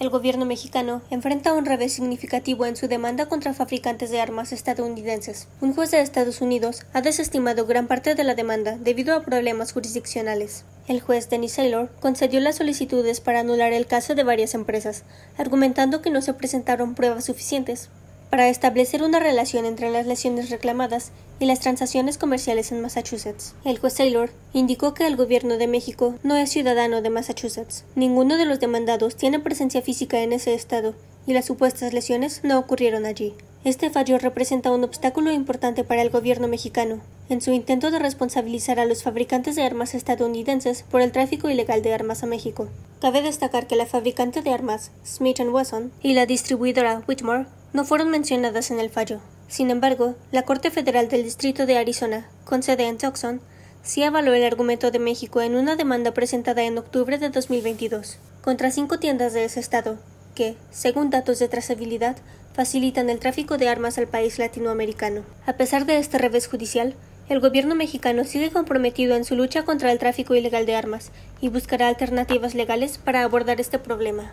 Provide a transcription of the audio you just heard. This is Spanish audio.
el gobierno mexicano enfrenta un revés significativo en su demanda contra fabricantes de armas estadounidenses. Un juez de Estados Unidos ha desestimado gran parte de la demanda debido a problemas jurisdiccionales. El juez Dennis Saylor concedió las solicitudes para anular el caso de varias empresas, argumentando que no se presentaron pruebas suficientes para establecer una relación entre las lesiones reclamadas y las transacciones comerciales en Massachusetts. El juez Taylor indicó que el gobierno de México no es ciudadano de Massachusetts. Ninguno de los demandados tiene presencia física en ese estado y las supuestas lesiones no ocurrieron allí. Este fallo representa un obstáculo importante para el gobierno mexicano en su intento de responsabilizar a los fabricantes de armas estadounidenses por el tráfico ilegal de armas a México. Cabe destacar que la fabricante de armas, Smith Wesson, y la distribuidora Whitmore no fueron mencionadas en el fallo. Sin embargo, la Corte Federal del Distrito de Arizona, con sede en Tucson, sí avaló el argumento de México en una demanda presentada en octubre de 2022 contra cinco tiendas de ese estado, que, según datos de trazabilidad, facilitan el tráfico de armas al país latinoamericano. A pesar de este revés judicial, el gobierno mexicano sigue comprometido en su lucha contra el tráfico ilegal de armas y buscará alternativas legales para abordar este problema.